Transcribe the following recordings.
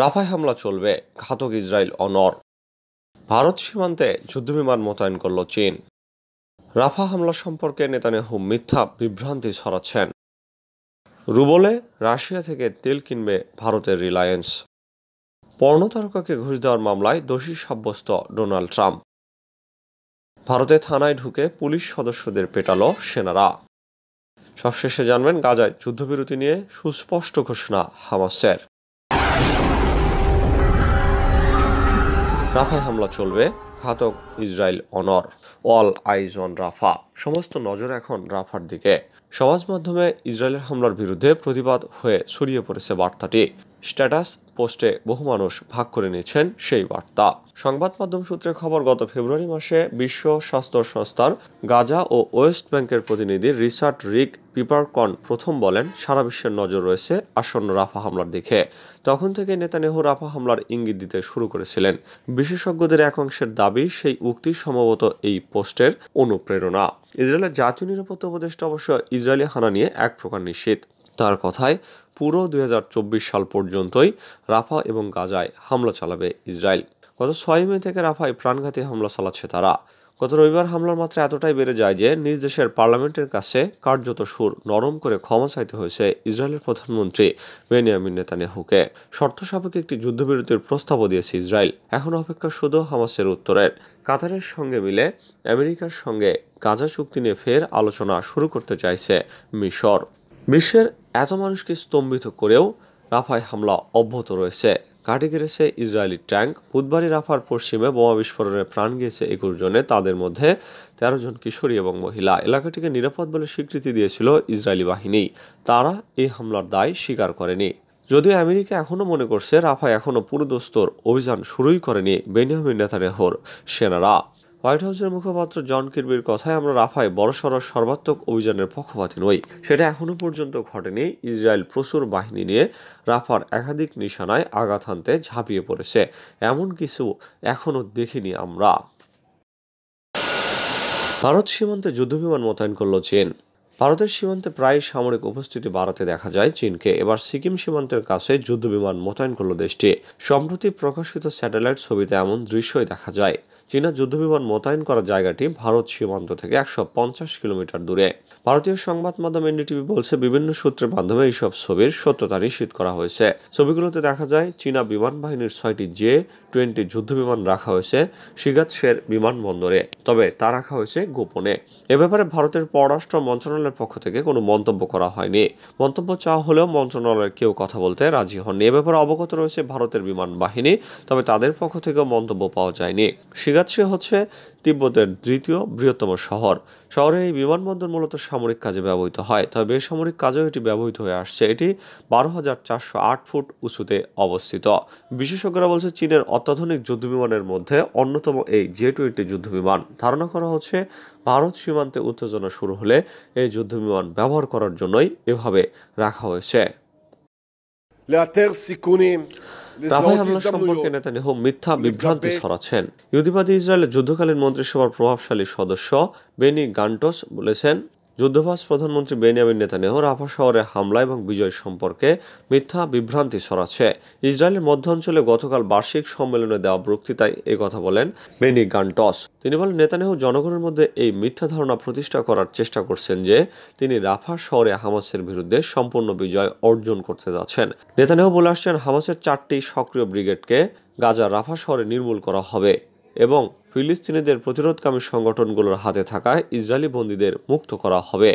রাফায় হামলা চলবে ঘাতক ইসরায়েল অনর ভারত সীমান্তে যুদ্ধবিমান মোতায়েন করল চীন রাফা হামলা সম্পর্কে নেতানিয়াহু মিথ্যা বিভ্রান্তি ছড়াচ্ছেন রুবলে রাশিয়া থেকে তেল কিনবে ভারতের রিলায়েন্স পর্ণতারকাকে ঘুষ দেওয়ার মামলায় দোষী সাব্যস্ত ডোনাল্ড ট্রাম্প ভারতে থানায় ঢুকে পুলিশ সদস্যদের পেটালো সেনারা সবশেষে জানবেন গাজায় যুদ্ধবিরতি নিয়ে সুস্পষ্ট ঘোষণা হামাসের রাফায় হামলা চলবে ঘাতক ইসরায়েল অনর অল আইজ অন রাফা সমস্ত নজর এখন রাফার দিকে সমাজ মাধ্যমে ইসরায়েলের হামলার বিরুদ্ধে প্রতিবাদ হয়ে ছড়িয়ে পড়েছে বার্তাটি স্ট্যাটাস পোস্টে বহু মানুষ ভাগ করে নিয়েছেন সেই বার্তা সংবাদ মাধ্যম সূত্রে খবর গত ফেব্রুয়ারি মাসে বিশ্ব স্বাস্থ্য সংস্থার গাজা ও ওয়েস্ট ব্যাংকের প্রতিনিধি রিসার্ট রিক পিপারকন প্রথম বলেন সারা বিশ্বের নজর রয়েছে আসন্ন রাফা হামলার দিকে তখন থেকে নেতানেহু রাফা হামলার ইঙ্গিত দিতে শুরু করেছিলেন বিশেষজ্ঞদের এক অংশের দাবি সেই উক্তি সম্ভবত এই পোস্টের অনুপ্রেরণা ইসরায়েলের জাতীয় নিরাপত্তা উপদেষ্টা অবশ্য ইসরায়েলি হানা নিয়ে এক প্রকার নিশ্চিত তার কথায় পুরো দুই সাল পর্যন্তই রাফা এবং গাজায় হামলা চালাবে ইসরায়েল গত ছয় মে থেকে রাফায় প্রাণঘাতী হামলা চালাচ্ছে তারা গত রবিবার হামলার মাত্রা এতটাই বেড়ে যায় যে নিজ দেশের পার্লামেন্টের কাছে কার্যত সুর নরম করে ক্ষমা চাইতে হয়েছে ইসরায়েলের প্রধানমন্ত্রী বেনিয়ামিন নেতানিয়াহুকে শর্ত সাপেক্ষে একটি যুদ্ধবিরতির প্রস্তাবও দিয়েছে ইসরায়েল এখন অপেক্ষা শুধু হামাসের উত্তরের কাতারের সঙ্গে মিলে আমেরিকার সঙ্গে গাজা চুক্তি নিয়ে ফের আলোচনা শুরু করতে চাইছে মিশর বিশ্বের এত মানুষকে স্তম্ভিত করেও রাফায় হামলা অব্যাহত রয়েছে কাটে গেড়েছে ইসরায়েলি ট্যাঙ্ক বুধবারই রাফার পশ্চিমে বোমা বিস্ফোরণে প্রাণ গিয়েছে একুশ জনে তাদের মধ্যে তেরো জন কিশোরী এবং মহিলা এলাকাটিকে নিরাপদ বলে স্বীকৃতি দিয়েছিল ইসরায়েলি বাহিনী তারা এই হামলার দায় স্বীকার করেনি যদিও আমেরিকা এখনও মনে করছে রাফা এখনও পুরোদস্তর অভিযান শুরুই করেনি বেনিয়ামিন নেতানেহর সেনারা হোয়াইট হাউসের মুখপাত্র জন কির্বির কথায় আমরা রাফায় বড়সড় সর্বাত্মক অভিযানের পক্ষপাতী নই সেটা এখনও পর্যন্ত ঘটেনি ইসরায়েল প্রচুর বাহিনী নিয়ে রাফার একাধিক নিশানায় আঘাত হানতে ঝাঁপিয়ে পড়েছে এমন কিছু এখনও দেখিনি আমরা ভারত সীমান্তে যুদ্ধবিমান মোতায়েন করল চীন ভারতের সীমান্তে প্রায় সামরিক উপস্থিতি বাড়াতে দেখা যায় চীনকে এবার সিকিম সীমান্তের কাছে যুদ্ধবিমান মোতায়েন করল দেশটি সম্প্রতি প্রকাশিত স্যাটেলাইট ছবিতে এমন দৃশ্যই দেখা যায় চীনা যুদ্ধবিমান মোতায়েন করা জায়গাটি ভারত সীমান্ত থেকে একশো কিলোমিটার দূরে ভারতীয় সংবাদ মাধ্যম এনডিটিভি বলছে বিভিন্ন সূত্রের মাধ্যমে এইসব ছবির সত্যতা নিশ্চিত করা হয়েছে ছবিগুলোতে দেখা যায় চীনা বিমান বাহিনীর ছয়টি জে টোয়েন্টি যুদ্ধবিমান রাখা হয়েছে সিগাত শের বিমানবন্দরে তবে তা রাখা হয়েছে গোপনে এ ব্যাপারে ভারতের পররাষ্ট্র মন্ত্রণালয়ের পক্ষ থেকে কোনো মন্তব্য করা হয়নি মন্তব্য চাওয়া হলেও মন্ত্রণালয়ের কেউ কথা বলতে রাজি হননি এ ব্যাপারে অবগত রয়েছে ভারতের বিমান বাহিনী তবে তাদের পক্ষ থেকেও মন্তব্য পাওয়া যায়নি সিগাত রাজশাহী হচ্ছে তিব্বতের দ্বিতীয় বৃহত্তম শহর শহরের এই বিমানবন্দর মূলত সামরিক কাজে ব্যবহৃত হয় তবে বেসামরিক কাজেও এটি ব্যবহৃত হয়ে আসছে এটি বারো হাজার চারশো আট ফুট উঁচুতে অবস্থিত বিশেষজ্ঞরা বলছে চীনের অত্যাধুনিক যুদ্ধবিমানের মধ্যে অন্যতম এই জে টোয়েন্টি যুদ্ধবিমান ধারণা করা হচ্ছে ভারত সীমান্তে উত্তেজনা শুরু হলে এই যুদ্ধবিমান ব্যবহার করার জন্যই এভাবে রাখা হয়েছে রাফায় হামলা সম্পর্কে নেতানিয়াহু মিথ্যা বিভ্রান্তি ছড়াচ্ছেন ইহুদিবাদী ইসরায়েলের যুদ্ধকালীন মন্ত্রিসভার প্রভাবশালী সদস্য বেনি গান্টস বলেছেন যুদ্ধবাস প্রধানমন্ত্রী বেনিয়ামিন নেতানিয়াহু রাফা শহরে হামলা এবং বিজয় সম্পর্কে মিথ্যা বিভ্রান্তি ছড়াচ্ছে ইসরায়েলের মধ্য অঞ্চলে গতকাল বার্ষিক সম্মেলনে দেওয়া বক্তৃতায় এ কথা বলেন বেনি গান্টস তিনি বলেন নেতানিয়াহু জনগণের মধ্যে এই মিথ্যা ধারণা প্রতিষ্ঠা করার চেষ্টা করছেন যে তিনি রাফা শহরে হামাসের বিরুদ্ধে সম্পূর্ণ বিজয় অর্জন করতে যাচ্ছেন নেতানিয়াহু বলে আসছেন হামাসের চারটি সক্রিয় ব্রিগেডকে গাজা রাফা শহরে নির্মূল করা হবে এবং ফিলিস্তিনিদের প্রতিরোধকামী সংগঠনগুলোর হাতে থাকা ইসরায়েলি বন্দীদের মুক্ত করা হবে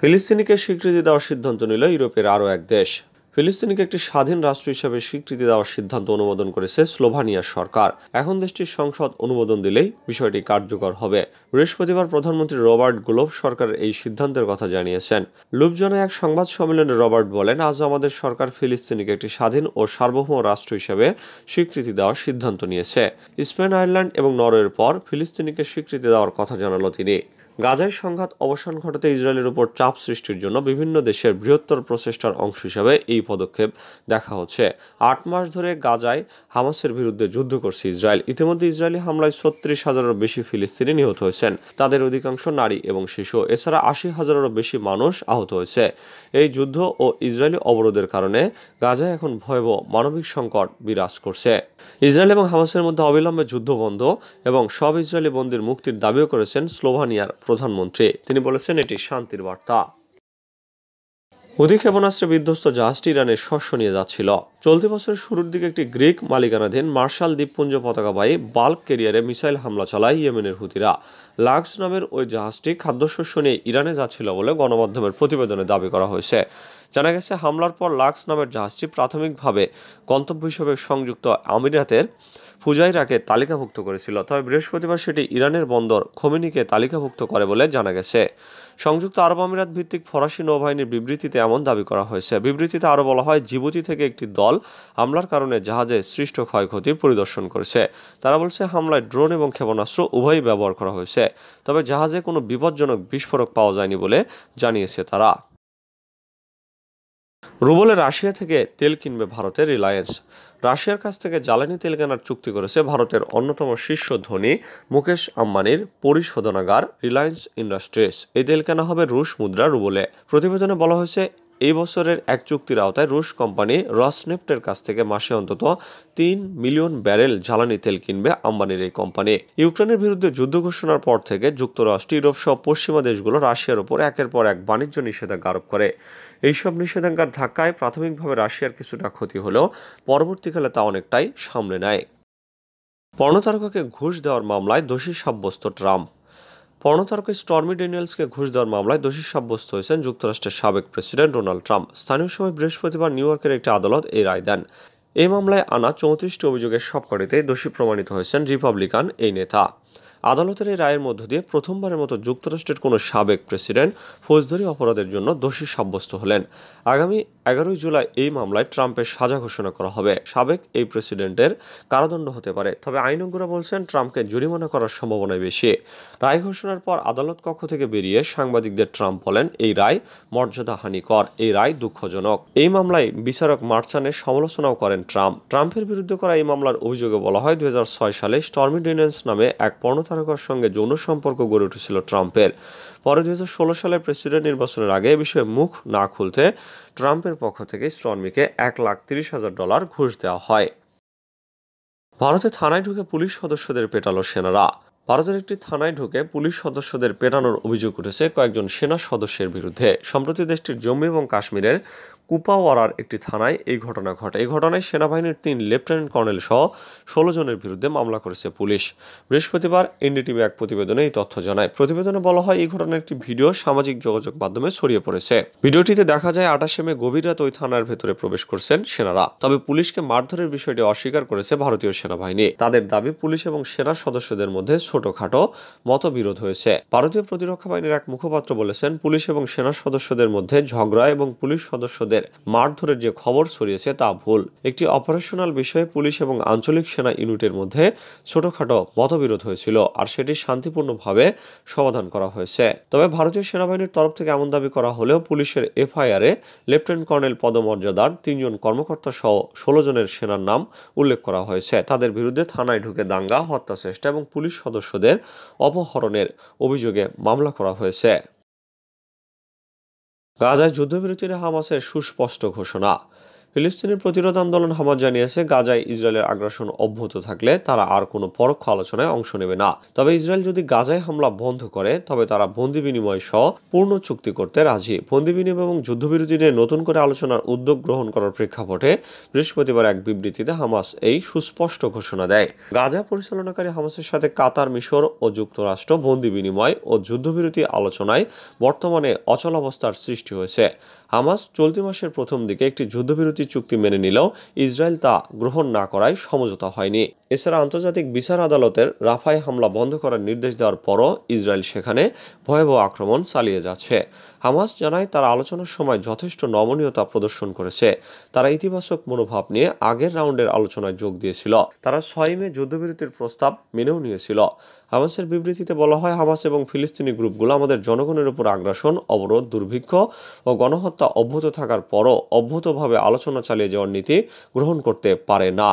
ফিলিস্তিনিকে স্বীকৃতি দেওয়ার সিদ্ধান্ত নিল ইউরোপের আরও এক দেশ ফিলিস্তিনকে একটি স্বাধীন রাষ্ট্র হিসেবে স্বীকৃতি দেওয়ার সিদ্ধান্ত অনুমোদন করেছে স্লোভানিয়ার সরকার এখন দেশটির সংসদ অনুমোদন দিলেই বিষয়টি কার্যকর হবে বৃহস্পতিবার প্রধানমন্ত্রী রবার্ট গ্লোভ সরকার এই সিদ্ধান্তের কথা জানিয়েছেন লুবজনায় এক সংবাদ সম্মেলনে রবার্ট বলেন আজ আমাদের সরকার ফিলিস্তিনিকে একটি স্বাধীন ও সার্বভৌম রাষ্ট্র হিসেবে স্বীকৃতি দেওয়ার সিদ্ধান্ত নিয়েছে স্পেন আয়ারল্যান্ড এবং নরওয়ের পর ফিলিস্তিনিকে স্বীকৃতি দেওয়ার কথা জানালো তিনি গাজায় সংঘাত অবসান ঘটাতে ইসরায়েলের উপর চাপ সৃষ্টির জন্য বিভিন্ন দেশের বৃহত্তর প্রচেষ্টার অংশ হিসাবে এই পদক্ষেপ দেখা হচ্ছে আট মাস ধরে গাজায় হামাসের বিরুদ্ধে যুদ্ধ করছে ইসরায়েল ইতিমধ্যে ইসরায়েলি হামলায় ছত্রিশ হাজারেরও বেশি ফিলিস্তিনি নিহত হয়েছেন তাদের অধিকাংশ নারী এবং শিশু এছাড়া আশি হাজারেরও বেশি মানুষ আহত হয়েছে এই যুদ্ধ ও ইসরায়েলি অবরোধের কারণে গাজায় এখন ভয়াবহ মানবিক সংকট বিরাজ করছে ইসরায়েল এবং হামাসের মধ্যে অবিলম্বে যুদ্ধ বন্ধ এবং সব ইসরায়েলি বন্দির মুক্তির দাবিও করেছেন স্লোভানিয়ার প্রধানমন্ত্রী তিনি বলেছেন এটি শান্তির বার্তা ক্ষেপণাস্ত্রে বিধ্বস্ত জাহাজটি ইরানের শস্য নিয়ে যাচ্ছিল চলতি বছরের শুরুর দিকে একটি গ্রিক মালিকানাধীন মার্শাল দ্বীপপুঞ্জ পতাকাবাহী বাল্ক কেরিয়ারে মিসাইল হামলা চালায় ইয়েমেনের হুতিরা লাক্স নামের ওই জাহাজটি খাদ্যশস্য নিয়ে ইরানে যাচ্ছিল বলে গণমাধ্যমের প্রতিবেদনে দাবি করা হয়েছে জানা গেছে হামলার পর লাক্স নামের জাহাজটি প্রাথমিকভাবে গন্তব্য হিসেবে সংযুক্ত আমিরাতের ফুজাইরাকে তালিকাভুক্ত করেছিল তবে বৃহস্পতিবার সেটি ইরানের বন্দর খমিনিকে তালিকাভুক্ত করে বলে জানা গেছে সংযুক্ত আরব আমিরাত ভিত্তিক ফরাসি নৌবাহিনীর বিবৃতিতে এমন দাবি করা হয়েছে বিবৃতিতে আরও বলা হয় জিবুতি থেকে একটি দল হামলার কারণে জাহাজে সৃষ্ট ক্ষয়ক্ষতি পরিদর্শন করেছে তারা বলছে হামলায় ড্রোন এবং ক্ষেপণাস্ত্র উভয়ই ব্যবহার করা হয়েছে তবে জাহাজে কোনো বিপজ্জনক বিস্ফোরক পাওয়া যায়নি বলে জানিয়েছে তারা রুবলে রাশিয়া থেকে তেল কিনবে ভারতের রিলায়েন্স রাশিয়ার কাছ থেকে জ্বালানি তেল কেনার চুক্তি করেছে ভারতের অন্যতম শীর্ষ ধনী মুকেশ আম্বানির পরিশোধনাগার রিলায়েন্স ইন্ডাস্ট্রিজ এই তেল কেনা হবে রুশ মুদ্রা রুবলে প্রতিবেদনে বলা হয়েছে এই বছরের এক চুক্তির আওতায় রুশ কোম্পানি রসনেপ্টের কাছ থেকে মাসে অন্তত তিন মিলিয়ন ব্যারেল জ্বালানি তেল কিনবে আম্বানির এই কোম্পানি ইউক্রেনের বিরুদ্ধে যুদ্ধ ঘোষণার পর থেকে যুক্তরাষ্ট্র ইউরোপ সহ পশ্চিমা দেশগুলো রাশিয়ার উপর একের পর এক বাণিজ্য নিষেধাজ্ঞা আরোপ করে এইসব নিষেধাজ্ঞার ধাক্কায় প্রাথমিকভাবে রাশিয়ার কিছুটা ক্ষতি হলেও পরবর্তীকালে তা অনেকটাই সামনে নেয় পর্ণতারকাকে ঘুষ দেওয়ার মামলায় দোষী সাব্যস্ত ট্রাম্প পর্ণতারকে স্টর্মি ডেনিয়েলসকে ঘুষ দেওয়ার মামলায় দোষী সাব্যস্ত হয়েছেন যুক্তরাষ্ট্রের সাবেক প্রেসিডেন্ট ডোনাল্ড ট্রাম্প স্থানীয় সময় বৃহস্পতিবার নিউ ইয়র্কের একটি আদালত এই রায় দেন এই মামলায় আনা চৌত্রিশটি অভিযোগের সবকটিতেই দোষী প্রমাণিত হয়েছেন রিপাবলিকান এই নেতা আদালতের এই রায়ের মধ্য দিয়ে প্রথমবারের মতো যুক্তরাষ্ট্রের কোনো সাবেক প্রেসিডেন্ট ফৌজদারি অপরাধের জন্য দোষী সাব্যস্ত হলেন আগামী এগারোই জুলাই এই মামলায় ট্রাম্পের সাজা ঘোষণা করা হবে সাবেক এই প্রেসিডেন্টের কারাদণ্ড হতে পারে তবে আইনজ্ঞরা বলছেন ট্রাম্পকে জরিমানা করার সম্ভাবনায় বেশি রায় ঘোষণার পর আদালত কক্ষ থেকে বেরিয়ে সাংবাদিকদের ট্রাম্প বলেন এই রায় মর্যাদাহানিকর এই রায় দুঃখজনক এই মামলায় বিচারক মার্চানের সমালোচনাও করেন ট্রাম্প ট্রাম্পের বিরুদ্ধে করা এই মামলার অভিযোগে বলা হয় দু সালে স্টর্মি ডিনেন্স নামে এক পর্ণতারকার সঙ্গে যৌন সম্পর্ক গড়ে উঠেছিল ট্রাম্পের পরে দু সালে প্রেসিডেন্ট নির্বাচনের আগে এ বিষয়ে মুখ না খুলতে ট্রাম্পের পক্ষ থেকে স্টর্মিকে এক লাখ তিরিশ হাজার ডলার ঘুষ দেওয়া হয় ভারতে থানায় ঢুকে পুলিশ সদস্যদের পেটালো সেনারা ভারতের একটি থানায় ঢুকে পুলিশ সদস্যদের পেটানোর অভিযোগ উঠেছে কয়েকজন সেনা সদস্যের বিরুদ্ধে সম্প্রতি দেশটির জম্মু এবং কাশ্মীরের কুপাওয়ারার একটি থানায় এই ঘটনা ঘটে এই ঘটনায় সেনাবাহিনীর তিন লেফটেন্যান্ট কর্নেল সহ ষোলো জনের বিরুদ্ধে মামলা করেছে পুলিশ বৃহস্পতিবার এনডিটিভি এক প্রতিবেদনে এই তথ্য জানায় প্রতিবেদনে বলা হয় এই ঘটনার একটি ভিডিও সামাজিক যোগাযোগ মাধ্যমে ছড়িয়ে পড়েছে ভিডিওটিতে দেখা যায় আটাশে মে গভীর রাত ওই থানার ভেতরে প্রবেশ করছেন সেনারা তবে পুলিশকে মারধরের বিষয়টি অস্বীকার করেছে ভারতীয় সেনাবাহিনী তাদের দাবি পুলিশ এবং সেনা সদস্যদের মধ্যে ছোটখাটো মতবিরোধ হয়েছে ভারতীয় প্রতিরক্ষা বাহিনীর এক মুখপাত্র বলেছেন পুলিশ এবং সেনা সদস্যদের মধ্যে ঝগড়া এবং পুলিশ সদস্যদের সদস্যদের মারধরের যে খবর ছড়িয়েছে তা ভুল একটি অপারেশনাল বিষয়ে পুলিশ এবং আঞ্চলিক সেনা ইউনিটের মধ্যে ছোটখাটো মতবিরোধ হয়েছিল আর সেটি শান্তিপূর্ণভাবে সমাধান করা হয়েছে তবে ভারতীয় সেনাবাহিনীর তরফ থেকে এমন দাবি করা হলেও পুলিশের এফআইআরে লেফটেন্যান্ট কর্নেল পদমর্যাদার তিনজন কর্মকর্তা সহ ষোলো জনের সেনার নাম উল্লেখ করা হয়েছে তাদের বিরুদ্ধে থানায় ঢুকে দাঙ্গা হত্যা চেষ্টা এবং পুলিশ সদস্যদের অপহরণের অভিযোগে মামলা করা হয়েছে গাজায় যুদ্ধবিরতির হামাসের সুস্পষ্ট ঘোষণা ফিলিস্তিনের প্রতিরোধ আন্দোলন হামাজ জানিয়েছে গাজায় ইসরায়েলের আগ্রাসন অব্যাহত থাকলে তারা আর কোনো পরোক্ষ আলোচনায় অংশ নেবে না তবে ইসরায়েল যদি গাজায় হামলা বন্ধ করে তবে তারা বন্দি বিনিময় সহ পূর্ণ চুক্তি করতে রাজি বন্দি বিনিময় এবং যুদ্ধবিরতি নিয়ে নতুন করে আলোচনার উদ্যোগ গ্রহণ করার প্রেক্ষাপটে বৃহস্পতিবার এক বিবৃতিতে হামাস এই সুস্পষ্ট ঘোষণা দেয় গাজা পরিচালনাকারী হামাসের সাথে কাতার মিশর ও যুক্তরাষ্ট্র বন্দি বিনিময় ও যুদ্ধবিরতি আলোচনায় বর্তমানে অচলাবস্থার সৃষ্টি হয়েছে হামাস চলতি মাসের প্রথম দিকে একটি যুদ্ধবিরতি চুক্তি মেনে নিলেও ইসরায়েল তা গ্রহণ না করায় সমঝোতা হয়নি এছাড়া আন্তর্জাতিক বিচার আদালতের রাফায় হামলা বন্ধ করার নির্দেশ দেওয়ার পরও ইসরায়েল সেখানে ভয়াবহ আক্রমণ চালিয়ে যাচ্ছে হামাস জানায় তারা আলোচনার সময় যথেষ্ট নমনীয়তা প্রদর্শন করেছে তারা ইতিবাচক মনোভাব নিয়ে আগের রাউন্ডের আলোচনায় যোগ দিয়েছিল তারা ছয় মে যুদ্ধবিরতির প্রস্তাব মেনেও নিয়েছিল হামাসের বিবৃতিতে বলা হয় হামাস এবং ফিলিস্তিনি গ্রুপগুলো আমাদের জনগণের উপর আগ্রাসন অবরোধ দুর্ভিক্ষ ও গণহত্যা অব্যাহত থাকার পরও অব্যাহতভাবে আলোচনা চালিয়ে যাওয়ার নীতি গ্রহণ করতে পারে না